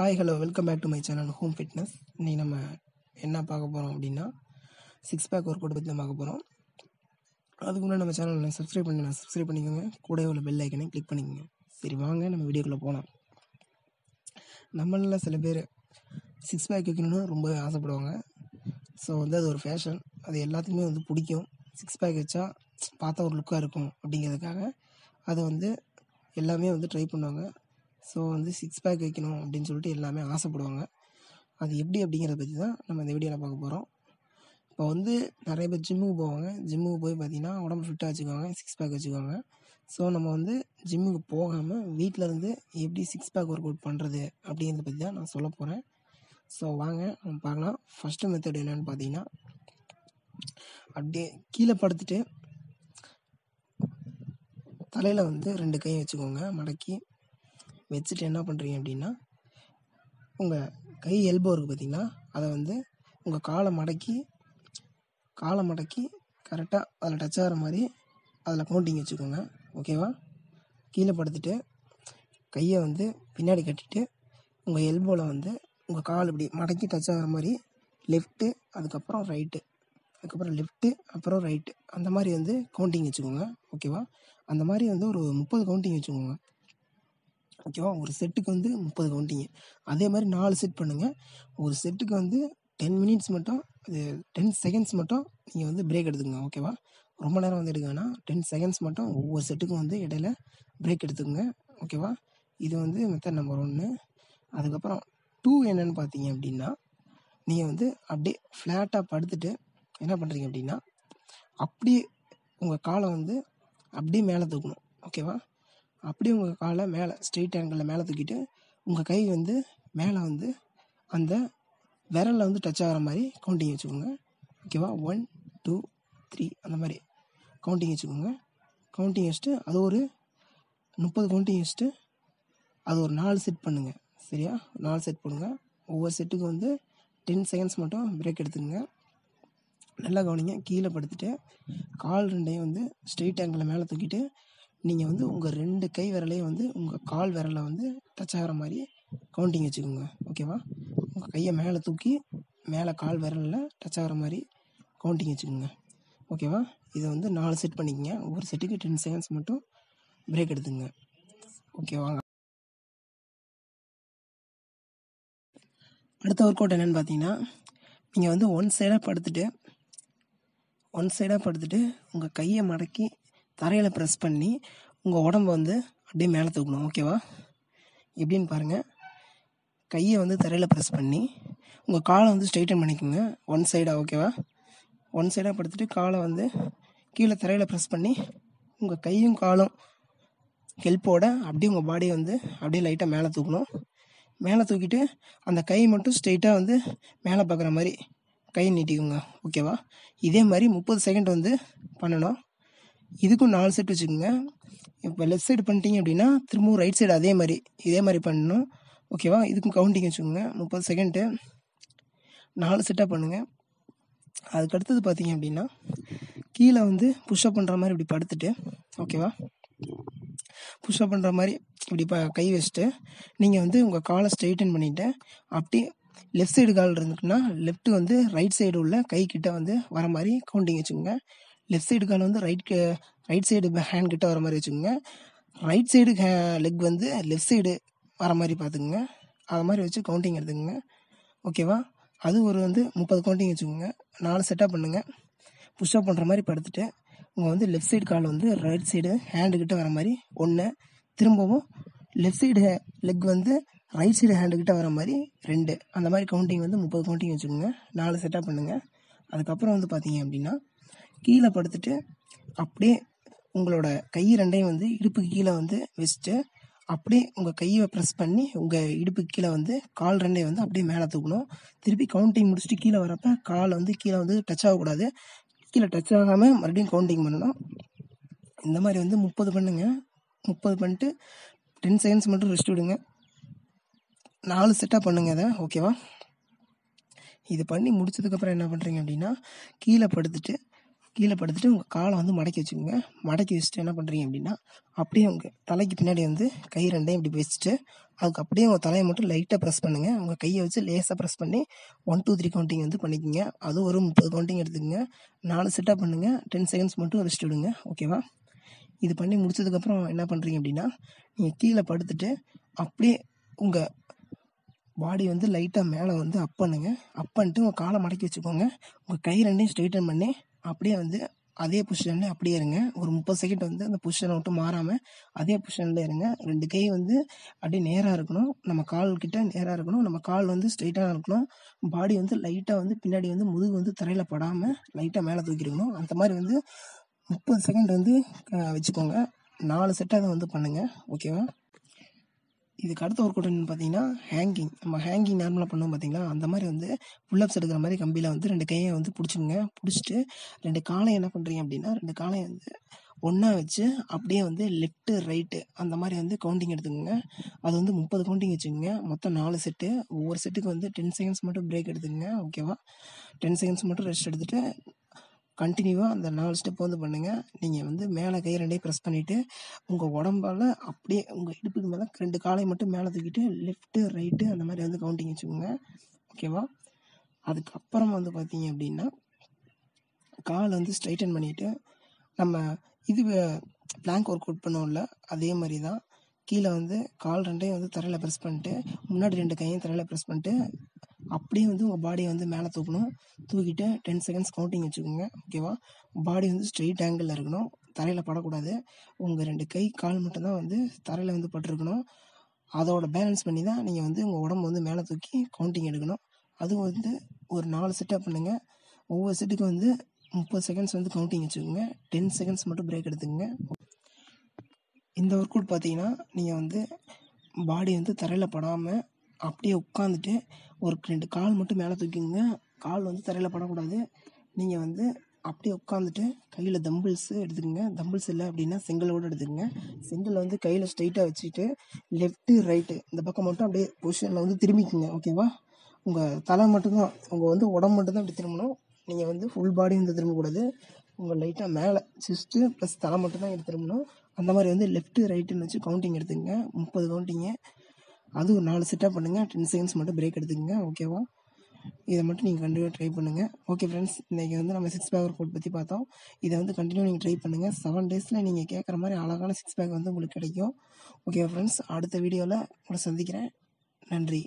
hi hello welcome back to my channel home fitness இன்றைக்கி நம்ம என்ன பார்க்க போகிறோம் அப்படின்னா சிக்ஸ் பேக் ஒர்க் அவுட் பற்றி நம்ம பார்க்க போகிறோம் அதுக்கு முன்னாடி நம்ம சேனலில் சப்ஸ்கிரைப் பண்ணி நான் சப்ஸ்கிரைப் பண்ணிக்கோங்க கூட உள்ள பெல் ஐக்கனை கிளிக் பண்ணிக்கோங்க சரி வாங்க நம்ம வீடியோக்குள்ளே போகலாம் நம்மளில் சில பேர் சிக்ஸ் பேக் வைக்கணும்னு ரொம்ப ஆசைப்படுவாங்க ஸோ வந்து அது ஒரு ஃபேஷன் அது எல்லாத்துக்குமே வந்து பிடிக்கும் சிக்ஸ் பேக் வச்சா பார்த்தா ஒரு லுக்காக இருக்கும் அப்படிங்கிறதுக்காக அதை வந்து எல்லாமே வந்து ட்ரை பண்ணுவாங்க ஸோ வந்து சிக்ஸ் பேக் வைக்கணும் அப்படின்னு சொல்லிட்டு எல்லாமே ஆசைப்படுவாங்க அது எப்படி அப்படிங்கிறத பற்றி தான் நம்ம இந்த வீடியோவில் பார்க்க போகிறோம் இப்போ வந்து நிறைய பேர் ஜிம்முக்கு போவாங்க ஜிம்முக்கு போய் பார்த்திங்கன்னா உடம்பு ஃபிட்டாக வச்சுக்குவாங்க சிக்ஸ் பேக் வச்சுக்குவாங்க ஸோ நம்ம வந்து ஜிம்முக்கு போகாமல் இருந்து எப்படி சிக்ஸ் பேக் ஒர்க் அவுட் பண்ணுறது அப்படிங்கிறத பற்றி தான் நான் சொல்ல போகிறேன் ஸோ வாங்க நம்ம பார்க்கலாம் ஃபஸ்ட்டு மெத்தட் என்னென்னு பார்த்தீங்கன்னா அப்படியே கீழே படுத்துட்டு தலையில் வந்து ரெண்டு கையும் வச்சுக்கோங்க மடக்கி வச்சுட்டு என்ன பண்ணுறீங்க அப்படின்னா உங்கள் கை எல்போ இருக்குது பார்த்தீங்கன்னா அதை வந்து உங்கள் காலை மடக்கி காலை மடக்கி கரெக்டாக அதில் டச் ஆகிற மாதிரி அதில் கவுண்டிங் வச்சுக்கோங்க ஓகேவா கீழே படுத்துட்டு கையை வந்து பின்னாடி கட்டிட்டு உங்கள் எல்போவில் வந்து உங்கள் கால் இப்படி மடக்கி டச் ஆகிற மாதிரி லெஃப்ட்டு அதுக்கப்புறம் ரைட்டு அதுக்கப்புறம் லெஃப்ட்டு அப்புறம் ரைட்டு அந்த மாதிரி வந்து கவுண்டிங் வச்சுக்கோங்க ஓகேவா அந்த மாதிரி வந்து ஒரு முப்பது கவுண்டிங் வச்சுக்கோங்க ஓகேவா ஒரு செட்டுக்கு வந்து முப்பது கவுண்டிங்கு அதே மாதிரி நாலு செட் பண்ணுங்கள் ஒரு செட்டுக்கு வந்து டென் மினிட்ஸ் மட்டும் அது டென் செகண்ட்ஸ் மட்டும் நீங்கள் வந்து பிரேக் எடுத்துக்கங்க ஓகேவா ரொம்ப நேரம் வந்து எடுக்கங்கன்னா டென் செகண்ட்ஸ் மட்டும் ஒவ்வொரு செட்டுக்கும் வந்து இடையில பிரேக் எடுத்துக்கோங்க ஓகேவா இது வந்து மெத்தட் நம்பர் ஒன்று அதுக்கப்புறம் டூ என்னன்னு பார்த்தீங்க அப்படின்னா நீங்கள் வந்து அப்படியே ஃப்ளாட்டாக படுத்துட்டு என்ன பண்ணுறீங்க அப்படின்னா அப்படியே உங்கள் காலை வந்து அப்படியே மேலே தூக்கணும் ஓகேவா அப்படியே உங்கள் காலை மேலே ஸ்ட்ரெயிட் ஆங்கிளில் மேலே தூக்கிட்டு உங்கள் கை வந்து மேலே வந்து அந்த விரலில் வந்து டச் ஆகிற மாதிரி கவுண்டிங் வச்சுக்கோங்க ஓகேவா ஒன் டூ த்ரீ அந்த மாதிரி கவுண்டிங் வச்சுக்கோங்க கவுண்டிங் வச்சுட்டு அது ஒரு முப்பது கவுண்டிங் வச்சுட்டு அது ஒரு நாலு செட் பண்ணுங்கள் சரியா நாலு செட் பண்ணுங்கள் ஒவ்வொரு செட்டுக்கு வந்து டென் செகண்ட்ஸ் மட்டும் பிரேக் எடுத்துக்கோங்க நல்லா கவனிங்க கீழே படுத்துட்டு கால் ரெண்டையும் வந்து ஸ்ட்ரெயிட் ஆங்கிளில் மேலே தூக்கிட்டு நீங்கள் வந்து உங்கள் ரெண்டு கை விரலையும் வந்து உங்கள் கால் விரலை வந்து டச் ஆகிற மாதிரி கவுண்டிங் வச்சுக்கோங்க ஓகேவா உங்கள் கையை மேலே தூக்கி மேலே கால் விரலில் டச் ஆகிற மாதிரி கவுண்டிங் வச்சுக்கோங்க ஓகேவா இதை வந்து நாலு செட் பண்ணிக்கங்க ஒவ்வொரு செட்டுக்கு டென் செகண்ட்ஸ் மட்டும் பிரேக் எடுத்துங்க ஓகேவா அடுத்த ஒர்க் அவுட் என்னென்னு பார்த்தீங்கன்னா நீங்கள் வந்து ஒன் சைடாக படுத்துட்டு ஒன் சைடாக படுத்துட்டு உங்கள் கையை மடக்கி தரையில் ப்ரெஸ் பண்ணி உங்கள் உடம்பை வந்து அப்படியே மேலே தூக்கணும் ஓகேவா எப்படின்னு பாருங்கள் கையை வந்து தரையில் ப்ரெஸ் பண்ணி உங்கள் காலை வந்து ஸ்ட்ரெயிட்டன் பண்ணிக்கோங்க ஒன் சைடாக ஓகேவா ஒன் சைடாக படுத்துட்டு காலை வந்து கீழே தரையில் ப்ரெஸ் பண்ணி உங்கள் கையும் காலும் ஹெல்ப்போட அப்படியே உங்கள் பாடியை வந்து அப்படியே லைட்டாக மேலே தூக்கணும் மேலே தூக்கிட்டு அந்த கை மட்டும் ஸ்ட்ரெயிட்டாக வந்து மேலே பார்க்குற மாதிரி கை நீட்டிக்குங்க ஓகேவா இதே மாதிரி முப்பது செகண்ட் வந்து பண்ணணும் இதுக்கும் நாலு செட் வச்சுக்கோங்க இப்போ லெஃப்ட் சைடு பண்ணிட்டீங்க அப்படின்னா திரும்பவும் ரைட் சைடு அதே மாதிரி இதே மாதிரி பண்ணணும் ஓகேவா இதுக்கும் கவுண்டிங் வச்சுக்கோங்க முப்பது செகண்டு நாலு செட்டாக பண்ணுங்கள் அதுக்கடுத்தது பார்த்தீங்க அப்படின்னா கீழே வந்து புஷ்அப் பண்ணுற மாதிரி இப்படி படுத்துட்டு ஓகேவா புஷ்அப் பண்ணுற மாதிரி இப்படி ப கை வச்சுட்டு நீங்கள் வந்து உங்கள் காலை ஸ்ட்ரெயிட்டன் பண்ணிவிட்டு அப்படியே லெஃப்ட் சைடு கால் இருந்துட்டுன்னா லெஃப்ட் வந்து ரைட் சைடு உள்ள கை கிட்ட வந்து வர மாதிரி கவுண்டிங் வச்சுக்கோங்க லெஃப்ட் சைடு கால் வந்து ரைட் ரைட் சைடு ஹேண்ட் கிட்ட வர மாதிரி வச்சுக்கோங்க ரைட் சைடு லெக் வந்து லெஃப்ட் சைடு வர மாதிரி பார்த்துக்குங்க அது மாதிரி வச்சு கவுண்டிங் எடுத்துக்கோங்க ஓகேவா அது ஒரு வந்து முப்பது கவுண்டிங் வச்சுக்கோங்க நாலு செட்டப் பண்ணுங்கள் புஷ்அப் பண்ணுற மாதிரி படுத்துட்டு உங்கள் வந்து லெஃப்ட் சைடு கால் வந்து ரைட் சைடு ஹேண்டு கிட்ட வர மாதிரி ஒன்று திரும்பவும் லெஃப்ட் சைடு லெக் வந்து ரைட் சைடு ஹேண்டு கிட்ட வர மாதிரி ரெண்டு அந்த மாதிரி கவுண்டிங் வந்து முப்பது கவுண்டிங் வச்சுக்கோங்க நாலு செட்டப் பண்ணுங்கள் அதுக்கப்புறம் வந்து பார்த்தீங்க அப்படின்னா கீழே படுத்துட்டு அப்படியே உங்களோட கை ரெண்டையும் வந்து இடுப்புக்கு கீழே வந்து வச்சுட்டு அப்படியே உங்கள் கையை ப்ரெஸ் பண்ணி உங்கள் இடுப்புக்கு கீழே வந்து கால் ரெண்டையும் வந்து அப்படியே மேலே தூக்கணும் திருப்பி கவுண்டிங் முடிச்சுட்டு கீழே வரப்ப கால் வந்து கீழே வந்து டச் ஆகக்கூடாது கீழே டச் ஆகாமல் மறுபடியும் கவுண்டிங் பண்ணணும் இந்த மாதிரி வந்து முப்பது பண்ணுங்க முப்பது பண்ணிட்டு டென் செகண்ட்ஸ் மட்டும் ரெஸ்ட் விடுங்க நாலு செட்டாக பண்ணுங்க அதை ஓகேவா இது பண்ணி முடிச்சதுக்கப்புறம் என்ன பண்ணுறீங்க அப்படின்னா கீழே படுத்துட்டு கீழே படுத்துட்டு உங்கள் காலை வந்து மடக்கி வச்சுக்கோங்க மடக்கி வச்சுட்டு என்ன பண்ணுறீங்க அப்படின்னா அப்படியே உங்கள் தலைக்கு பின்னாடி வந்து கை ரெண்டையும் இப்படி வச்சுட்டு அதுக்கு அப்படியே உங்கள் தலையை மட்டும் லைட்டாக ப்ரெஸ் பண்ணுங்கள் உங்கள் கையை வச்சு லேசாக ப்ரெஸ் பண்ணி ஒன் டூ த்ரீ கவுண்டிங் வந்து பண்ணிக்கோங்க அது ஒரு முப்பது கவுண்டிங் எடுத்துக்கோங்க நாலு செட்டாக பண்ணுங்கள் டென் செகண்ட்ஸ் மட்டும் ரெஸ்ட் விடுங்க ஓகேவா இது பண்ணி முடிச்சதுக்கப்புறம் என்ன பண்ணுறீங்க அப்படின்னா நீங்கள் கீழே படுத்துட்டு அப்படியே உங்கள் பாடி வந்து லைட்டாக மேலே வந்து அப் பண்ணுங்கள் அப் பண்ணிட்டு உங்கள் காலை மடக்கி வச்சுக்கோங்க உங்கள் கை ரெண்டையும் ஸ்ட்ரைட்டன் பண்ணி அப்படியே வந்து அதே பொசிஷன்ல அப்படியே இருங்க ஒரு முப்பது செகண்ட் வந்து அந்த பொசிஷனை விட்டு மாறாமல் அதே பொசிஷன்ல இருங்க ரெண்டு கை வந்து அப்படியே நேராக இருக்கணும் நம்ம கால் கிட்ட நேராக இருக்கணும் நம்ம கால் வந்து ஸ்ட்ரெயிட்டாக இருக்கணும் பாடி வந்து லைட்டாக வந்து பின்னாடி வந்து முதுகு வந்து தரையில் படாமல் லைட்டாக மேலே தூக்கிருக்கணும் அந்த மாதிரி வந்து முப்பது செகண்ட் வந்து வச்சுக்கோங்க நாலு செட்டாக அதை வந்து பண்ணுங்கள் ஓகேவா இதுக்கு அடுத்த ஒர்க் கூட்டம் பார்த்தீங்கன்னா ஹேங்கிங் நம்ம ஹேங்கிங் நார்மலாக பண்ணுவோம் பார்த்தீங்கன்னா அந்த மாதிரி வந்து புல்லப்ஸ் எடுக்கிற மாதிரி கம்பியில் வந்து ரெண்டு கையை வந்து பிடிச்சிடுங்க பிடிச்சிட்டு ரெண்டு காலையும் என்ன பண்ணுறீங்க அப்படின்னா ரெண்டு காலையும் வந்து ஒன்றா வச்சு அப்படியே வந்து லெஃப்ட்டு ரைட்டு அந்த மாதிரி வந்து கவுண்டிங் எடுத்துக்கோங்க அது வந்து முப்பது கவுண்டிங் வச்சுக்கோங்க மொத்தம் நாலு செட்டு ஒவ்வொரு செட்டுக்கு வந்து டென் செகண்ட்ஸ் மட்டும் பிரேக் எடுத்துக்கோங்க ஓகேவா டென் செகண்ட்ஸ் மட்டும் ரெஸ்ட் எடுத்துகிட்டு கண்டினியூவாக அந்த நாலு ஸ்டெப் வந்து பண்ணுங்கள் நீங்கள் வந்து மேலே கை ரெண்டையும் ப்ரெஸ் பண்ணிவிட்டு உங்கள் உடம்பால் அப்படியே உங்கள் இடுப்புக்கு மேலே ரெண்டு காலையை மட்டும் மேலே தூக்கிட்டு லெஃப்ட்டு ரைட்டு அந்த மாதிரி வந்து கவுண்டிங் வச்சுக்கோங்க ஓகேவா அதுக்கப்புறம் வந்து பார்த்தீங்க அப்படின்னா கால் வந்து ஸ்ட்ரைட்டன் பண்ணிவிட்டு நம்ம இது பிளாங்க் ஒர்க் அவுட் பண்ணோம்ல அதே மாதிரி தான் கீழே வந்து கால் ரெண்டையும் வந்து தரையில் ப்ரெஸ் பண்ணிட்டு முன்னாடி ரெண்டு கையும் தரையில் ப்ரெஸ் பண்ணிட்டு அப்படியே வந்து உங்கள் பாடியை வந்து மேலே தூக்கணும் தூக்கிட்டு டென் செகண்ட்ஸ் கவுண்டிங் வச்சுக்கோங்க ஓகேவா பாடி வந்து ஸ்ட்ரெயிட் ஆங்கிளில் இருக்கணும் தரையில் படக்கூடாது உங்கள் ரெண்டு கை கால் மட்டும்தான் வந்து தரையில் வந்து பட்டிருக்கணும் அதோட பேலன்ஸ் பண்ணி தான் நீங்கள் வந்து உங்கள் உடம்பு வந்து மேலே தூக்கி கவுண்டிங் எடுக்கணும் அதுவும் வந்து ஒரு நாலு செட்டாக பண்ணுங்கள் ஒவ்வொரு செட்டுக்கும் வந்து முப்பது செகண்ட்ஸ் வந்து கவுண்டிங் வச்சுக்கோங்க டென் செகண்ட்ஸ் மட்டும் பிரேக் எடுத்துக்கோங்க இந்த ஒர்க் அவுட் பார்த்தீங்கன்னா நீங்கள் வந்து பாடி வந்து தரையில் படாமல் அப்படியே உட்காந்துட்டு ஒரு ரெண்டு கால் மட்டும் மேலே தூக்கிக்கோங்க கால் வந்து தரையில் படக்கூடாது நீங்கள் வந்து அப்படியே உட்காந்துட்டு கையில் தம்பிள்ஸு எடுத்துக்கோங்க தம்பிள்ஸ் இல்லை அப்படின்னா செங்கலோடு எடுத்துக்கோங்க செங்கல் வந்து கையில் ஸ்ட்ரைட்டாக வச்சுட்டு லெஃப்ட்டு ரைட்டு இந்த பக்கம் மட்டும் அப்படியே பொசிஷனில் வந்து திரும்பிக்குங்க ஓகேவா உங்கள் தலை மட்டும்தான் உங்கள் வந்து உடம்பு மட்டும்தான் அப்படி திரும்பணும் நீங்கள் வந்து ஃபுல் பாடி வந்து திரும்பக்கூடாது உங்கள் லைட்டாக மேலே சிஸ்ட்டு ப்ளஸ் தலை மட்டும்தான் எடுத்து திரும்பணும் அந்த மாதிரி வந்து லெஃப்ட்டு ரைட்டுன்னு வச்சு கவுண்டிங் எடுத்துக்கோங்க முப்பது கவுண்டிங்கு அது ஒரு நாலு செட்டாக பண்ணுங்கள் டென் செகண்ட்ஸ் மட்டும் பிரேக் எடுத்துக்கோங்க ஓகேவா இதை மட்டும் நீங்கள் கண்டிப்பாக ட்ரை பண்ணுங்கள் ஓகே ஃப்ரெண்ட்ஸ் இன்றைக்கி வந்து நம்ம சிக்ஸ் பேக் ஒர்க் அவுட் பற்றி பார்த்தோம் இதை வந்து கண்டினியூ நீங்கள் ட்ரை பண்ணுங்கள் செவன் டேஸில் நீங்கள் கேட்குற மாதிரி அழகான சிக்ஸ் பேக் வந்து உங்களுக்கு கிடைக்கும் ஓகேவா ஃப்ரெண்ட்ஸ் அடுத்த வீடியோவில் உங்களை சந்திக்கிறேன் நன்றி